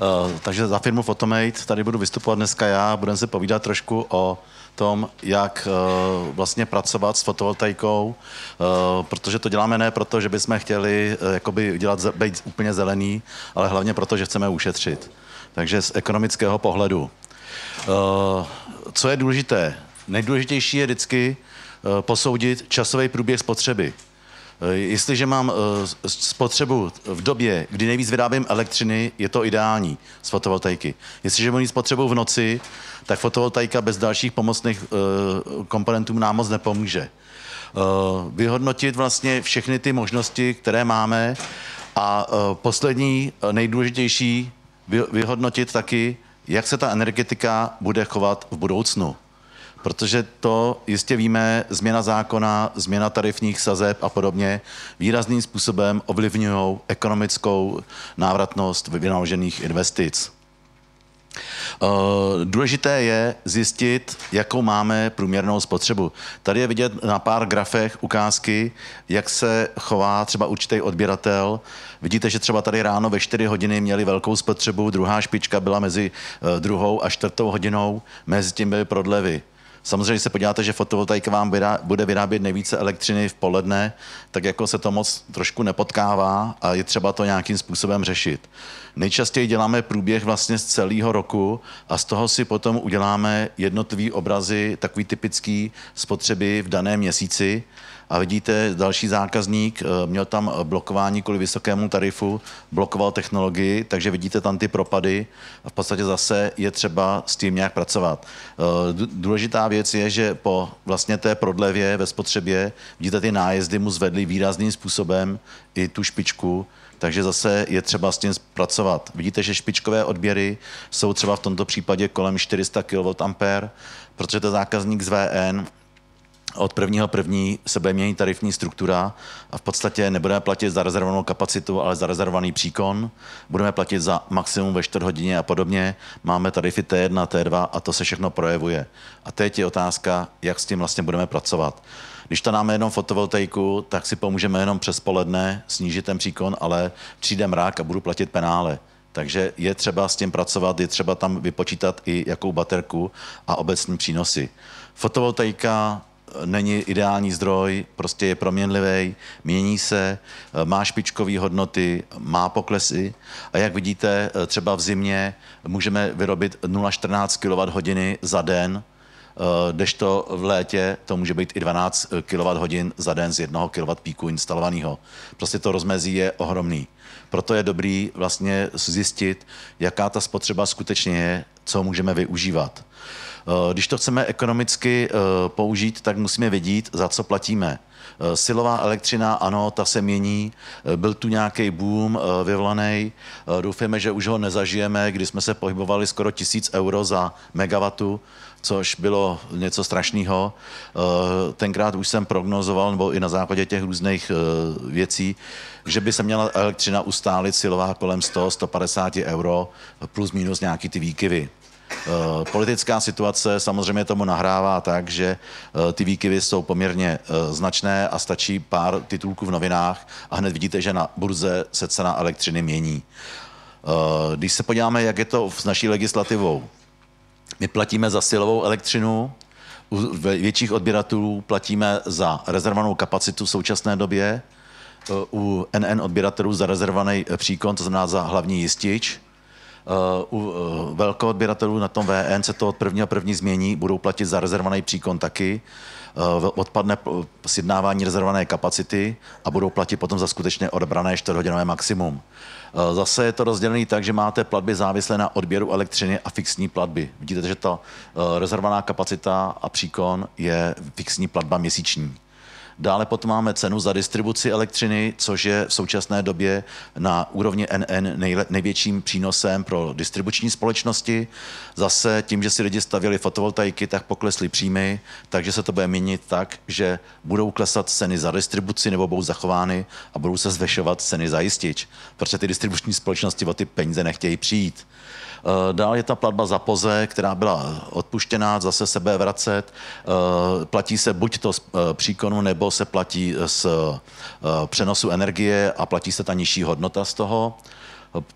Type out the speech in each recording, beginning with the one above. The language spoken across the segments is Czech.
Eh, takže za firmu Photomate tady budu vystupovat dneska já, budeme se povídat trošku o tom, jak uh, vlastně pracovat s fotovoltaikou, uh, protože to děláme ne proto, že bychom chtěli uh, jakoby dělat, být úplně zelený, ale hlavně proto, že chceme ušetřit. Takže z ekonomického pohledu. Co je důležité? Nejdůležitější je vždycky posoudit časový průběh spotřeby. Eh, jestliže mám eh, spotřebu v době, kdy nejvíc vyrábím elektřiny, je to ideální z fotovoltaiky. Jestliže mám spotřebu v noci, tak fotovoltaika bez dalších pomocných eh, komponentů nám moc nepomůže. Vyhodnotit vlastně všechny ty možnosti, které máme a poslední, nejdůležitější, vyhodnotit taky, jak se ta energetika bude chovat v budoucnu protože to jistě víme, změna zákona, změna tarifních sazeb a podobně výrazným způsobem ovlivňují ekonomickou návratnost vynaložených investic. Eh, důležité je zjistit, jakou máme průměrnou spotřebu. Tady je vidět na pár grafech ukázky, jak se chová třeba určitý odběratel. Vidíte, že třeba tady ráno ve 4 hodiny měli velkou spotřebu, druhá špička byla mezi eh, druhou a čtvrtou hodinou, mezi tím byly prodlevy. Samozřejmě, když se podíváte, že fotovoltaika vám bude vyrábět nejvíce elektřiny v poledne, tak jako se to moc trošku nepotkává a je třeba to nějakým způsobem řešit. Nejčastěji děláme průběh vlastně z celého roku a z toho si potom uděláme jednotlivý obrazy, takový typický spotřeby v daném měsíci a vidíte, další zákazník eh, měl tam blokování kvůli vysokému tarifu, blokoval technologii, takže vidíte tam ty propady a v podstatě zase je třeba s tím nějak pracovat. Eh, důležitá věc je, že po vlastně té prodlevě ve spotřebě vidíte ty nájezdy mu zvedly výrazným způsobem i tu špičku, takže zase je třeba s tím pracovat. Vidíte, že špičkové odběry jsou třeba v tomto případě kolem 400 kV, protože to zákazník z VN, od prvního první se bude měnit tarifní struktura a v podstatě nebudeme platit za rezervovanou kapacitu, ale za rezervovaný příkon. Budeme platit za maximum ve čtvrt hodině a podobně. Máme tarify T1, T2 a to se všechno projevuje. A teď je otázka, jak s tím vlastně budeme pracovat. Když to máme jenom fotovoltaiku, tak si pomůžeme jenom přes poledne snížit ten příkon, ale přijde mrak a budu platit penále. Takže je třeba s tím pracovat, je třeba tam vypočítat i jakou baterku a obecní přínosy. Fotovoltaika není ideální zdroj, prostě je proměnlivý, mění se, eh, má špičkové hodnoty, má poklesy a jak vidíte, eh, třeba v zimě můžeme vyrobit 0,14 kWh za den, eh, to v létě to může být i 12 kWh za den z jednoho kW píku instalovaného. Prostě to rozmezí je ohromný. Proto je dobrý vlastně zjistit, jaká ta spotřeba skutečně je, co můžeme využívat. Eh, když to chceme ekonomicky eh, použít, tak musíme vědět, za co platíme. Eh, silová elektřina, ano, ta se mění. Byl tu nějaký boom vyvolaný. Doufejme, že už ho nezažijeme, kdy jsme se pohybovali skoro tisíc euro za megawattu což bylo něco strašného. Tenkrát už jsem prognozoval, nebo i na základě těch různých věcí, že by se měla elektřina ustálit silová kolem 100-150 euro plus minus nějaký ty výkyvy. Eh, politická situace samozřejmě tomu nahrává tak, že eh, ty výkyvy jsou poměrně eh, značné a stačí pár titulků v novinách a hned vidíte, že na burze se cena elektřiny mění. Když se podíváme, jak je to s naší legislativou, my platíme za silovou elektřinu, u větších odběratelů platíme za rezervovanou kapacitu v současné době, u NN odběratelů za rezervovaný příkon, to znamená za hlavní jistič, Eh, u eh, velkého odběratelů na tom VN se to od prvního první změní, budou platit za rezervovaný příkon taky, eh, odpadne sjednávání rezervované kapacity a budou platit potom za skutečně odebrané 4-hodinové maximum. Zase je to rozdělené tak, že máte platby závislé na odběru elektřiny a fixní platby. Vidíte, že ta rezervovaná kapacita a příkon je fixní platba měsíční. Dále potom máme cenu za distribuci elektřiny, což je v současné době na úrovni NN největším přínosem pro distribuční společnosti. Zase tím, že si lidi stavěli fotovoltaiky, tak poklesly příjmy, takže se to bude měnit tak, že budou klesat ceny za distribuci nebo budou zachovány a budou se zvyšovat ceny za jistič, protože ty distribuční společnosti o ty peníze nechtějí přijít. Eh, dál je ta platba za POZE, která byla odpuštěná, zase sebe vracet. Eh, platí se buď to z eh, příkonu, nebo se platí z přenosu energie a platí se ta nižší hodnota z toho.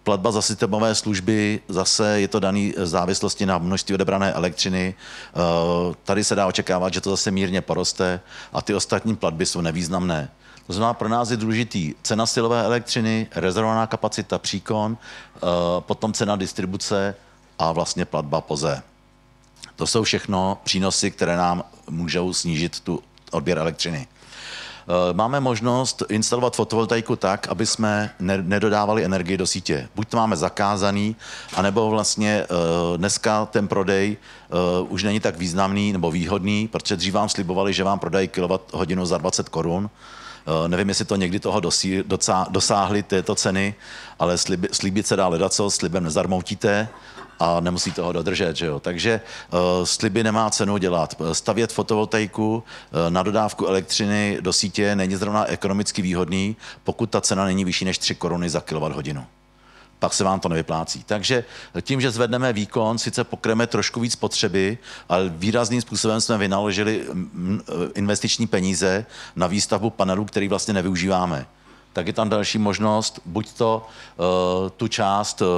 Platba za systémové služby, zase je to daný závislosti na množství odebrané elektřiny. Eh, tady se dá očekávat, že to zase mírně poroste a ty ostatní platby jsou nevýznamné. To znamená, pro nás je důležitý cena silové elektřiny, rezervovaná kapacita příkon, eh, potom cena distribuce a vlastně platba poze. To jsou všechno přínosy, které nám můžou snížit tu odběr elektřiny. Eh, máme možnost instalovat fotovoltaiku tak, aby jsme nedodávali energii do sítě. Buď to máme zakázaný, anebo vlastně eh, dneska ten prodej eh, už není tak významný nebo výhodný, protože dřív vám slibovali, že vám prodají kilowatt hodinu za 20 korun. Eh, nevím, jestli to někdy toho dosí, docá, dosáhli, této ceny, ale slib, slíbit se dá ledaco, slibem nezarmoutíte a nemusí toho dodržet. Že jo? Takže uh, sliby nemá cenu dělat. Stavět fotovoltaiku uh, na dodávku elektřiny do sítě není zrovna ekonomicky výhodný, pokud ta cena není vyšší než 3 koruny za kilowatt hodinu pak se vám to nevyplácí. Takže tím, že zvedneme výkon, sice pokryjeme trošku víc potřeby, ale výrazným způsobem jsme vynaložili investiční peníze na výstavbu panelů, který vlastně nevyužíváme tak je tam další možnost, buď to uh, tu část, uh,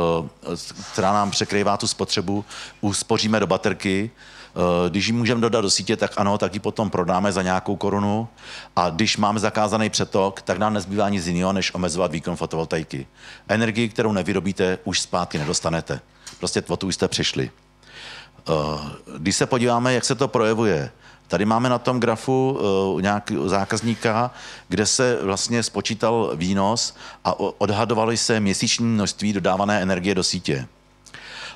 která nám překrývá tu spotřebu, uspoříme do baterky, Eh, když ji můžeme dodat do sítě, tak ano, tak ji potom prodáme za nějakou korunu. A když máme zakázaný přetok, tak nám nezbývá nic jiného, než omezovat výkon fotovoltaiky. Energii, kterou nevyrobíte, už zpátky nedostanete. Prostě o tu už jste přišli. Eh, když se podíváme, jak se to projevuje, Tady máme na tom grafu uh, eh, nějaký zákazníka, kde se vlastně spočítal výnos a odhadovaly se měsíční množství dodávané energie do sítě.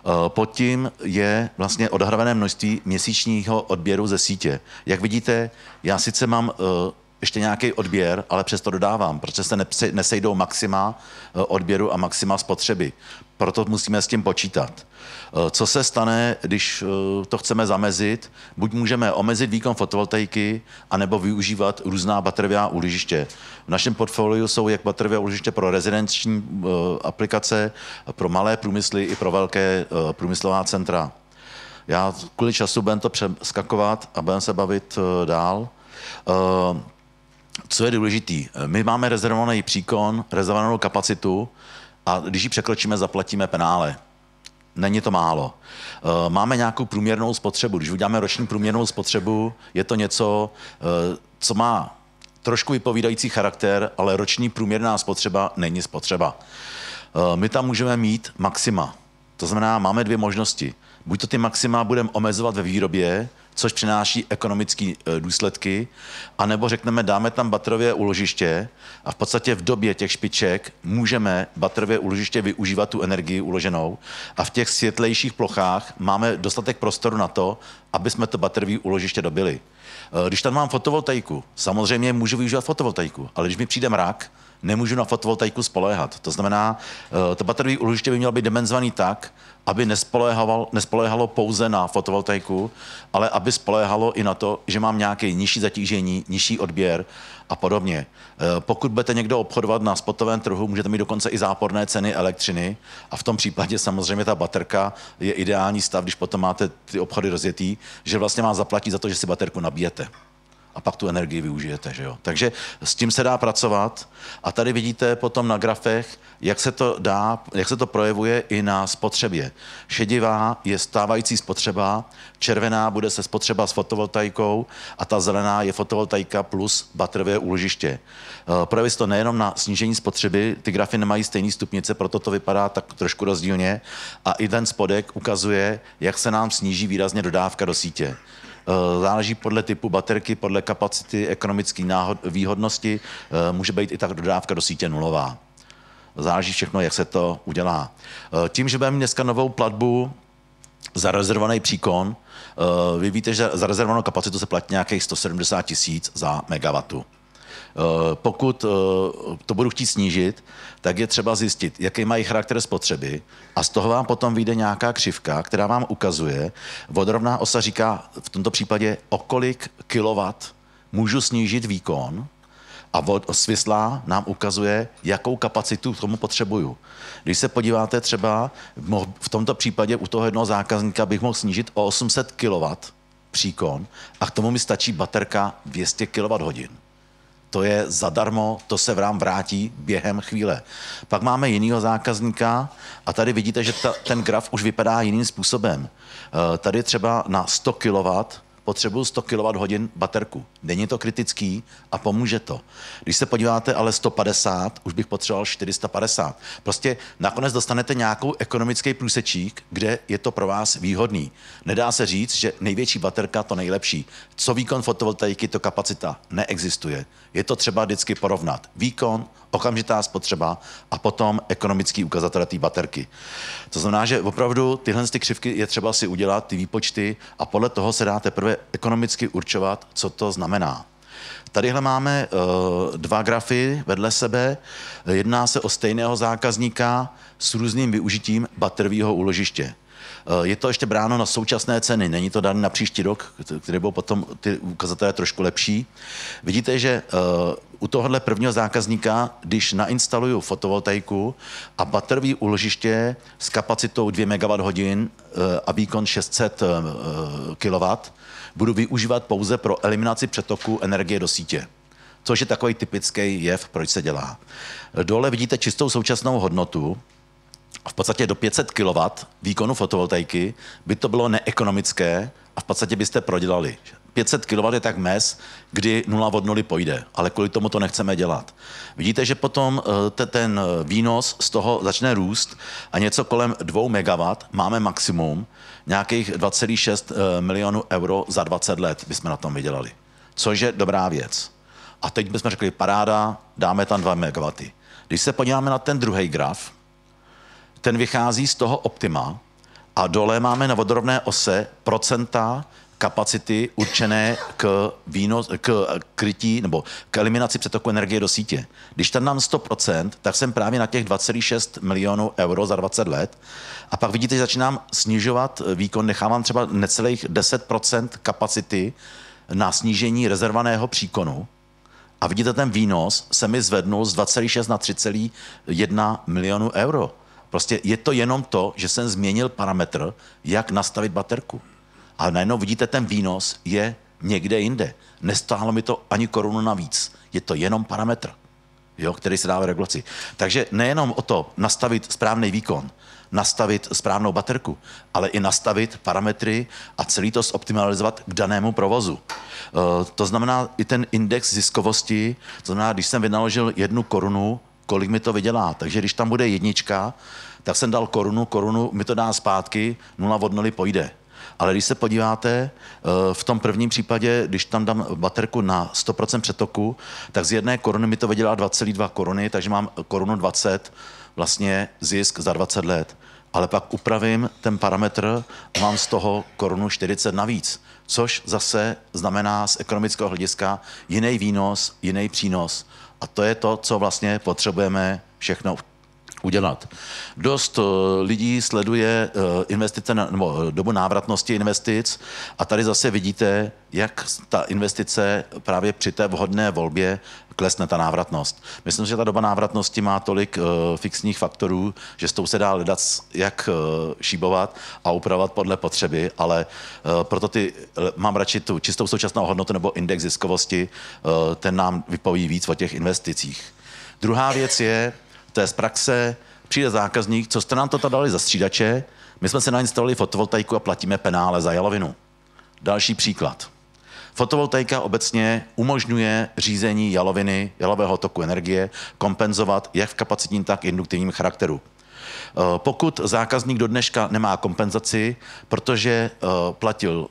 Eh, pod tím je vlastně odhravené množství měsíčního odběru ze sítě. Jak vidíte, já sice mám eh, ještě nějaký odběr, ale přesto dodávám, protože se nesejdou maxima eh, odběru a maxima spotřeby. Proto musíme s tím počítat. Eh, co se stane, když eh, to chceme zamezit? Buď můžeme omezit výkon fotovoltaiky, anebo využívat různá baterová úložiště. V našem portfoliu jsou jak baterová úložiště pro rezidenční eh, aplikace, pro malé průmysly i pro velké průmyslová centra. Já kvůli času budem to přeskakovat a budeme se bavit dál. Co je důležitý? My máme rezervovaný příkon, rezervovanou kapacitu, a když ji překročíme, zaplatíme penále. Není to málo. Eh, máme nějakou průměrnou spotřebu. Když uděláme roční průměrnou spotřebu, je to něco, eh, co má trošku vypovídající charakter, ale roční průměrná spotřeba není spotřeba. Eh, my tam můžeme mít maxima. To znamená, máme dvě možnosti. Buď to ty maxima budeme omezovat ve výrobě, což přináší ekonomické eh, důsledky, anebo řekneme, dáme tam batrově uložiště a v podstatě v době těch špiček můžeme batrově uložiště využívat tu energii uloženou a v těch světlejších plochách máme dostatek prostoru na to, aby jsme to baterové uložiště dobili. Eh, když tam mám fotovoltaiku, samozřejmě můžu využívat fotovoltaiku, ale když mi přijde mrak, nemůžu na fotovoltaiku spoléhat. To znamená, eh, to baterový úložiště by mělo být dimenzovaný tak, aby nespoléhalo pouze na fotovoltaiku, ale aby spoléhalo i na to, že mám nějaké nižší zatížení, nižší odběr a podobně. Eh, pokud budete někdo obchodovat na spotovém trhu, můžete mít dokonce i záporné ceny elektřiny a v tom případě samozřejmě ta baterka je ideální stav, když potom máte ty obchody rozjetý, že vlastně vám zaplatí za to, že si baterku nabijete a pak tu energii využijete. Že jo? Takže s tím se dá pracovat a tady vidíte potom na grafech, jak se to dá, jak se to projevuje i na spotřebě. Šedivá je stávající spotřeba, červená bude se spotřeba s fotovoltaikou a ta zelená je fotovoltaika plus baterové úložiště. E, projeví se to nejenom na snížení spotřeby, ty grafy nemají stejný stupnice, proto to vypadá tak trošku rozdílně a i ten spodek ukazuje, jak se nám sníží výrazně dodávka do sítě. Eh, záleží podle typu baterky, podle kapacity ekonomické výhodnosti, eh, může být i tak dodávka do sítě nulová. Záleží všechno, jak se to udělá. Eh, tím, že budeme dneska novou platbu za rezervovaný příkon, vy víte, že za rezervovanou kapacitu se platí nějakých 170 tisíc za megawattu. Eh, pokud eh, to budu chtít snížit, tak je třeba zjistit, jaký mají charakter spotřeby a z toho vám potom vyjde nějaká křivka, která vám ukazuje, vodorovná osa říká v tomto případě, o kolik kilowatt můžu snížit výkon, a vod svislá nám ukazuje, jakou kapacitu k tomu potřebuju. Když se podíváte třeba, v tomto případě u toho jednoho zákazníka bych mohl snížit o 800 kW příkon a k tomu mi stačí baterka 200 kWh to je zadarmo, to se vám vrátí během chvíle. Pak máme jiného zákazníka a tady vidíte, že ta, ten graf už vypadá jiným způsobem. Eh, tady třeba na 100 kW potřebuju 100 kWh baterku. Není to kritický a pomůže to. Když se podíváte ale 150, už bych potřeboval 450. Prostě nakonec dostanete nějakou ekonomický průsečík, kde je to pro vás výhodný. Nedá se říct, že největší baterka to nejlepší. Co výkon fotovoltaiky, to kapacita neexistuje. Je to třeba vždycky porovnat. Výkon, okamžitá spotřeba a potom ekonomický ukazatel té baterky. To znamená, že opravdu tyhle ty křivky je třeba si udělat, ty výpočty a podle toho se dá teprve bude ekonomicky určovat, co to znamená. Tadyhle máme eh, dva grafy vedle sebe. Jedná se o stejného zákazníka s různým využitím baterového úložiště. Eh, je to ještě bráno na současné ceny, není to dáno na příští rok, který byl potom ty ukazatelé trošku lepší. Vidíte, že eh, u tohohle prvního zákazníka, když nainstaluju fotovoltaiku a baterový úložiště s kapacitou 2 MWh eh, a výkon 600 kW, budu využívat pouze pro eliminaci přetoku energie do sítě což je takový typický jev, proč se dělá. Dole vidíte čistou současnou hodnotu, v podstatě do 500 kW výkonu fotovoltaiky by to bylo neekonomické a v podstatě byste prodělali. 500 kW je tak mes, kdy nula od nuly pojde, ale kvůli tomu to nechceme dělat. Vidíte, že potom eh, ten eh, výnos z toho začne růst a něco kolem 2 MW máme maximum, nějakých 2,6 eh, milionů euro za 20 let bychom na tom vydělali, což je dobrá věc. A teď bychom řekli, paráda, dáme tam 2 MW. Když se podíváme na ten druhý graf, ten vychází z toho optima a dole máme na vodorovné ose procenta kapacity určené k, výnos, k krytí nebo k eliminaci přetoku energie do sítě. Když tam nám 100%, tak jsem právě na těch 2,6 milionů euro za 20 let a pak vidíte, že začínám snižovat výkon, nechávám třeba necelých 10% kapacity na snížení rezervaného příkonu a vidíte, ten výnos se mi zvednul z 2,6 na 3,1 milionu euro. Prostě je to jenom to, že jsem změnil parametr, jak nastavit baterku. Ale najednou vidíte, ten výnos je někde jinde. Nestáhlo mi to ani korunu navíc. Je to jenom parametr, jo, který se dá v regulaci. Takže nejenom o to nastavit správný výkon, nastavit správnou baterku, ale i nastavit parametry a celý to zoptimalizovat k danému provozu. Eh, to znamená i ten index ziskovosti, to znamená, když jsem vynaložil jednu korunu, kolik mi to vydělá. Takže když tam bude jednička, tak jsem dal korunu, korunu mi to dá zpátky, nula od nuly pojde. Ale když se podíváte, eh, v tom prvním případě, když tam dám baterku na 100% přetoku, tak z jedné koruny mi to vydělá 2,2 koruny, takže mám korunu 20, vlastně zisk za 20 let. Ale pak upravím ten parametr a mám z toho korunu 40 navíc, což zase znamená z ekonomického hlediska jiný výnos, jiný přínos a to je to, co vlastně potřebujeme všechno udělat. Dost eh, lidí sleduje eh, investice na, nebo eh, dobu návratnosti investic a tady zase vidíte, jak ta investice právě při té vhodné volbě klesne ta návratnost. Myslím, že ta doba návratnosti má tolik fixních faktorů, že s tou se dá hledat, jak šíbovat a upravovat podle potřeby, ale proto ty, mám radši tu čistou současnou hodnotu nebo index ziskovosti, ten nám vypoví víc o těch investicích. Druhá věc je, to je z praxe, přijde zákazník, co jste nám to dali za střídače, my jsme se nainstalovali fotovoltaiku a platíme penále za jalovinu. Další příklad. Fotovoltaika obecně umožňuje řízení jaloviny, jalového toku energie kompenzovat jak v kapacitním, tak induktivním charakteru. Eh, pokud zákazník do dneška nemá kompenzaci, protože eh, platil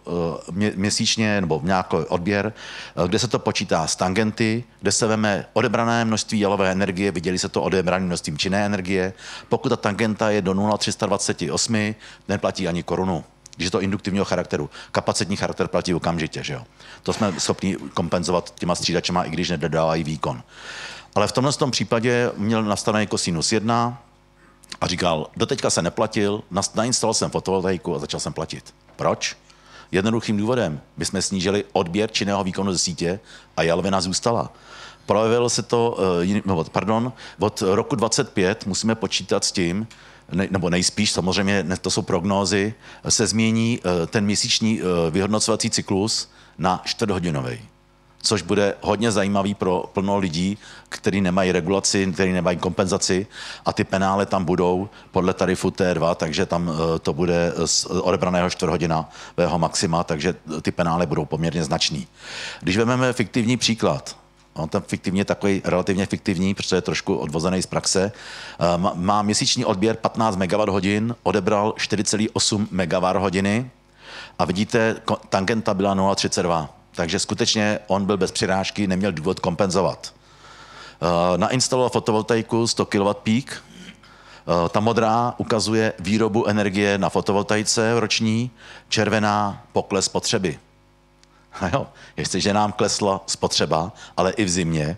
eh, měsíčně nebo nějaký odběr, kde se to počítá z tangenty, kde se veme odebrané množství jalové energie, viděli se to odebrané množstvím činné energie. Pokud ta tangenta je do 0,328, neplatí ani korunu když je to induktivního charakteru. Kapacitní charakter platí okamžitě, že jo. To jsme schopni kompenzovat těma střídačema, i když nedodávají výkon. Ale v tomhle tom případě měl nastavený kosinus 1, a říkal, doteďka se neplatil, nainstaloval jsem fotovoltaiku a začal jsem platit. Proč? Jednoduchým důvodem. My jsme snížili odběr činného výkonu ze sítě a jalvina zůstala. Projevilo se to, eh, no, pardon, od roku 25 musíme počítat s tím, ne, nebo nejspíš, samozřejmě to jsou prognózy, se změní eh, ten měsíční eh, vyhodnocovací cyklus na čtvrthodinový což bude hodně zajímavý pro plno lidí, kteří nemají regulaci, kteří nemají kompenzaci a ty penále tam budou podle tarifu T2, takže tam eh, to bude z eh, odebraného vého maxima, takže ty penále budou poměrně značný. Když vezmeme fiktivní příklad, on tam fiktivně takový, relativně fiktivní, protože je trošku odvozený z praxe, eh, má měsíční odběr 15 MWh, odebral 4,8 MWh a vidíte, tangenta byla 0,32 takže skutečně on byl bez přirážky, neměl důvod kompenzovat. Eh, nainstaloval fotovoltaiku 100 kW pík, ta modrá ukazuje výrobu energie na fotovoltaice roční, červená pokles spotřeby. A jo, jestliže nám klesla spotřeba, ale i v zimě,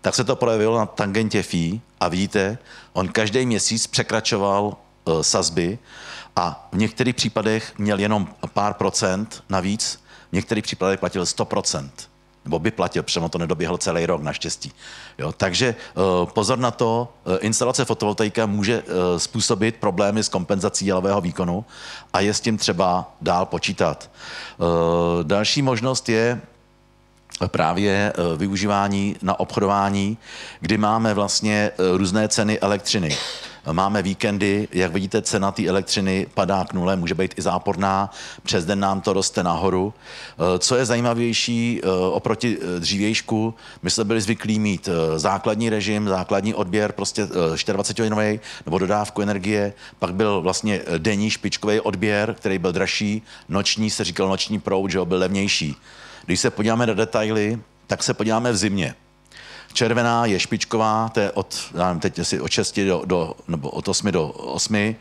tak se to projevilo na tangentě FI a vidíte, on každý měsíc překračoval eh, sazby a v některých případech měl jenom pár procent navíc v některých případech platil 100%. Nebo by platil, přemo to nedoběhl celý rok, naštěstí. Jo, takže eh, pozor na to, eh, instalace fotovoltaika může eh, způsobit problémy s kompenzací jalového výkonu a je s tím třeba dál počítat. Další možnost je právě využívání na obchodování, kdy máme vlastně různé ceny elektřiny. Máme víkendy, jak vidíte, cena té elektřiny padá k nule, může být i záporná, přes den nám to roste nahoru. Eh, co je zajímavější eh, oproti eh, dřívějšku, my jsme byli zvyklí mít základní režim, základní odběr, prostě 24-hodinový nebo dodávku energie, pak byl vlastně denní špičkový odběr, který byl dražší, noční se říkal noční proud, že byl levnější. Když se podíváme na detaily, tak se podíváme v zimě. Červená je špičková, to je od, já nevím, teď asi od 6 do, do, nebo od 8 do 8, eh,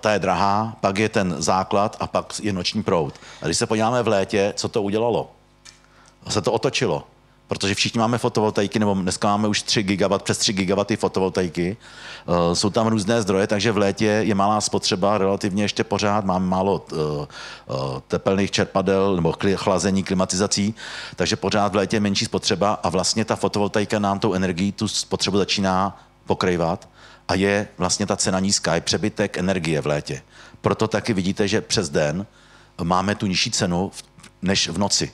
ta je drahá, pak je ten základ a pak je noční prout. A když se podíváme v létě, co to udělalo? Se to otočilo protože všichni máme fotovoltaiky, nebo dneska máme už 3 GW, přes 3 GW fotovoltaiky. Eh, jsou tam různé zdroje, takže v létě je malá spotřeba relativně ještě pořád, máme málo eh, eh, tepelných čerpadel nebo chlazení, klimatizací, takže pořád v létě je menší spotřeba a vlastně ta fotovoltaika nám tou energii tu spotřebu začíná pokrývat a je vlastně ta cena nízká, je přebytek energie v létě. Proto taky vidíte, že přes den máme tu nižší cenu než v noci.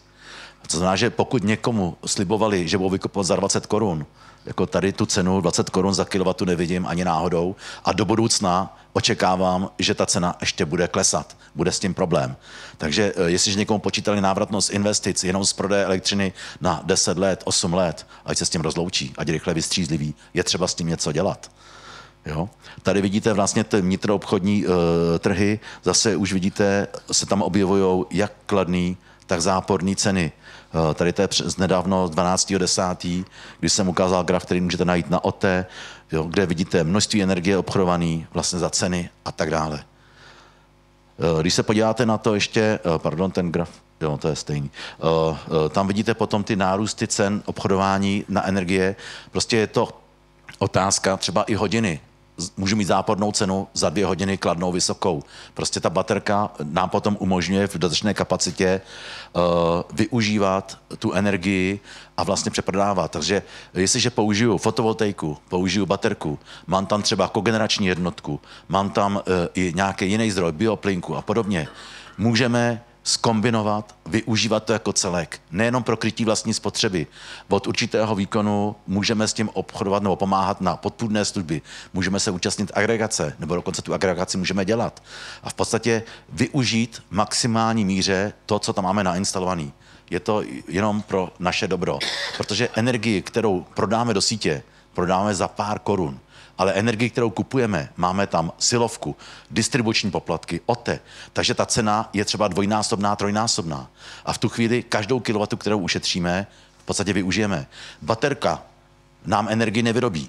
To znamená, že pokud někomu slibovali, že budou vykupovat za 20 korun, jako tady tu cenu 20 korun za kilovatu nevidím ani náhodou a do budoucna očekávám, že ta cena ještě bude klesat. Bude s tím problém. Takže eh, jestliže někomu počítali návratnost investic jenom z prodeje elektřiny na 10 let, 8 let, ať se s tím rozloučí, ať je rychle vystřízlivý, je třeba s tím něco dělat. Jo? Tady vidíte vlastně ty vnitroobchodní uh, trhy, zase už vidíte, se tam objevují jak kladný, tak záporný ceny. Eh, tady to je z nedávno 12.10., kdy jsem ukázal graf, který můžete najít na OT, jo, kde vidíte množství energie obchodovaný vlastně za ceny a tak dále. Eh, když se podíváte na to ještě, eh, pardon, ten graf, jo, to je stejný, tam vidíte potom ty nárůsty cen obchodování na energie, prostě je to otázka třeba i hodiny, můžu mít zápornou cenu za dvě hodiny kladnou vysokou. Prostě ta baterka nám potom umožňuje v dodatečné kapacitě uh, využívat tu energii a vlastně přeprodávat. Takže jestliže použiju fotovoltaiku, použiju baterku, mám tam třeba kogenerační jednotku, mám tam uh, i nějaký jiný zdroj, bioplinku a podobně, můžeme skombinovat, využívat to jako celek. Nejenom pro krytí vlastní spotřeby. Od určitého výkonu můžeme s tím obchodovat nebo pomáhat na podpůrné služby. Můžeme se účastnit agregace, nebo dokonce tu agregaci můžeme dělat. A v podstatě využít v maximální míře to, co tam máme nainstalovaný. Je to jenom pro naše dobro. Protože energii, kterou prodáme do sítě, prodáme za pár korun ale energii, kterou kupujeme, máme tam silovku, distribuční poplatky, OTE, takže ta cena je třeba dvojnásobná, trojnásobná. A v tu chvíli každou kilowatu, kterou ušetříme, v podstatě využijeme. Baterka nám energii nevyrobí.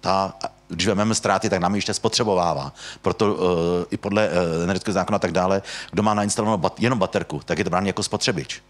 Ta když vezmeme ztráty, tak nám ještě spotřebovává. Proto uh, i podle uh, energetického zákona a tak dále, kdo má nainstalovanou bat- jenom baterku, tak je to brán jako spotřebič.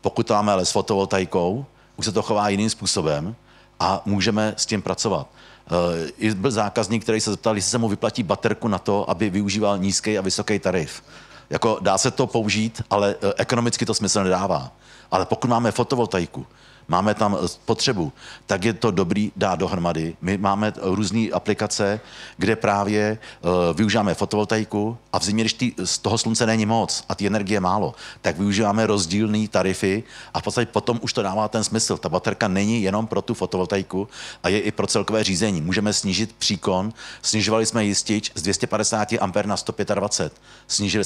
Pokud to máme ale s fotovoltaikou, už se to chová jiným způsobem, a můžeme s tím pracovat. Eh, I byl zákazník, který se zeptal, jestli se mu vyplatí baterku na to, aby využíval nízký a vysoký tarif. Jako dá se to použít, ale eh, ekonomicky to smysl nedává. Ale pokud máme fotovoltaiku, máme tam eh, potřebu, tak je to dobrý dát dohromady. My máme eh, různé aplikace, kde právě uh, využíváme fotovoltaiku a v zimě, když ty, z toho slunce není moc a ty energie málo, tak využíváme rozdílné tarify a v podstatě potom už to dává ten smysl. Ta baterka není jenom pro tu fotovoltaiku a je i pro celkové řízení. Můžeme snížit příkon, snižovali jsme jistič z 250 A na 125. Snížili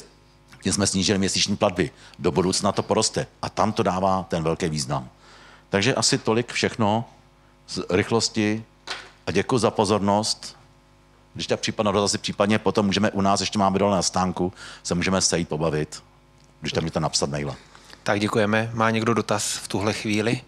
tím jsme snížili měsíční platby. Do budoucna to poroste. A tam to dává ten velký význam. Takže asi tolik všechno z rychlosti a děkuji za pozornost. Když ta případná dotazy případně potom můžeme u nás, ještě máme dole na stánku, se můžeme sejít, pobavit, když tam můžete napsat maila. Tak děkujeme. Má někdo dotaz v tuhle chvíli?